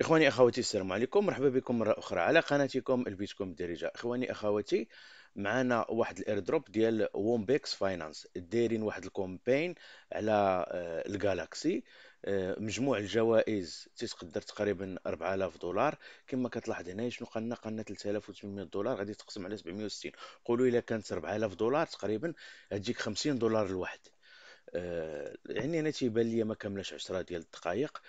اخواني اخواتي السلام عليكم مرحبا بكم مره اخرى على قناتكم البيتكوين الدارجه اخواني اخواتي معنا واحد الايردروب ديال وومبيكس فاينانس دايرين واحد الكومبين على آه، الجالاكسي آه، مجموع الجوائز تقدر تقريبا 4000 دولار كما كتلاحظ هنا شنو قالنا قالنا 3800 دولار غادي تقسم على 760 قولوا الا كانت 4000 دولار تقريبا غتجيك 50 دولار الواحد آه، يعني انا تيبان لي ما كملاش 10 ديال الدقائق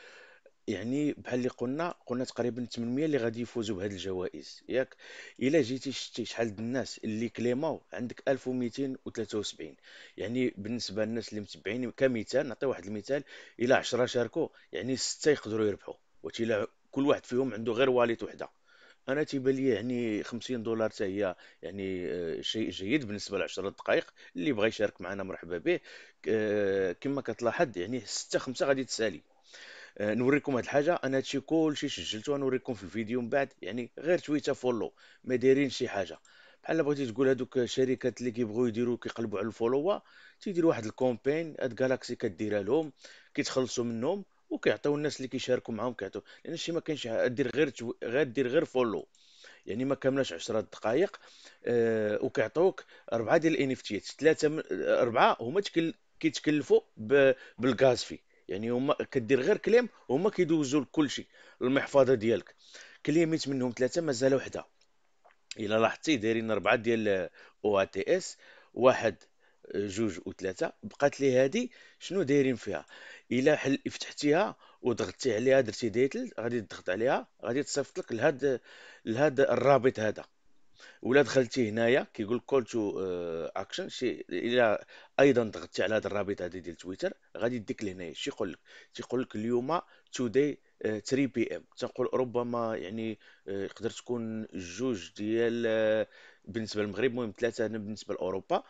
يعني بحال اللي قلنا قلنا تقريبا 800 اللي غادي يفوزوا بهاد الجوائز ياك الا جيتي شتي شحال د الناس اللي كليماو عندك 1273 يعني بالنسبه للناس اللي متبعين كمثال نعطي واحد المثال الا 10 شاركوا يعني سته يقدروا يربحوا واش الا كل واحد فيهم عنده غير واليت وحده انا تيبان لي يعني 50 دولار حتى هي يعني آه، شيء جيد بالنسبه ل 10 دقائق اللي بغى يشارك معنا مرحبا به آه، كما كتلاحظ يعني 6 5 غادي تسالي آه، نوريكم هاد الحاجه انا هادشي كلشي سجلته نوريكم في الفيديو من بعد يعني غير تويتر فولو ما دايرين شي حاجه بحال بغيتي تقول هادوك الشركات اللي كيبغيو يديروا كيقلبوا على الفولووا تيدير واحد الكومبين هاد جالاكسي كديرها لهم كيتخلصوا منهم وكيعطيو الناس اللي كيشاركوا معاهم كيعطيو لان شي ما كاينش دير غير غير دير غير فولو يعني ما كاملاش 10 دقائق آه وكيعطوك اربعه ديال الانفتيات ثلاثه اربعه هما تكل... كيتكلفوا ب... بالغاز في يعني هما كدير غير كليم هما كيدوزوا لكل شيء المحفظه ديالك كليميت منهم ثلاثه مازال وحده الا لاحظتي دايرين اربعه ديال او تي اس واحد آه، جوج وثلاثة بقات لي هادي شنو دايرين فيها الا حل فتحتيها وضغطتي عليها درتي ديتل غادي تضغط عليها غادي تصيفط لك لهاد لهاد الرابط هذا ولا دخلتي هنايا كيقول كول تو اكشن شي الى ايضا ضغطتي على هذا الرابط هذه ديال تويتر غادي يديك لهنايا شي يقول لك تيقول لك اليوم توداي 3 بي ام تنقول ربما يعني آه، يقدر تكون جوج ديال آه، بالنسبه للمغرب المهم ثلاثه هنا بالنسبه لاوروبا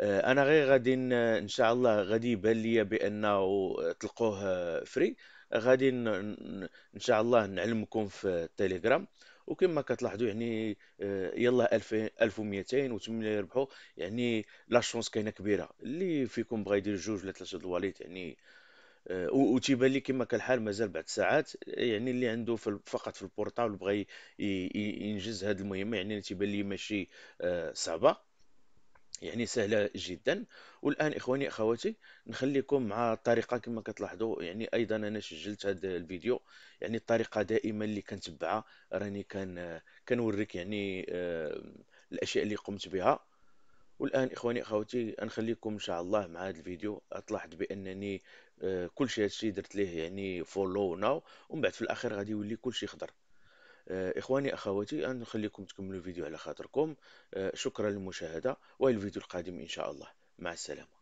آه، انا غير غادي ان شاء الله غادي يبان ليا بانه تلقوه فري غادي ان شاء الله نعلمكم في تيليجرام وكما كتلاحظوا يعني آه، يلا 1200 و800 يربحوا يعني لا شونس كاينه كبيره اللي فيكم بغا يدير جوج ولا ثلاثه الواليت يعني آه، و تيبان لي كما كالحال مازال بعد ساعات آه، يعني اللي عنده في فقط في البورطابل بغى ينجز هذه المهمه يعني تيبان لي ماشي صعبه يعني سهله جدا والان اخواني اخواتي نخليكم مع الطريقه كما كتلاحظوا يعني ايضا انا سجلت هذا الفيديو يعني الطريقه دائما اللي كنتبعها راني كان كنوريك يعني آه، الاشياء اللي قمت بها والان اخواني اخواتي نخليكم ان شاء الله مع هذا الفيديو تلاحظ بانني آه، كل شيء هادشي درت ليه يعني فولو ناو ومن بعد في الاخير غادي يولي كل شيء خضر آه، إخواني أخواتي نخليكم تكملوا الفيديو على خاطركم آه، شكرا للمشاهدة والفيديو القادم إن شاء الله مع السلامة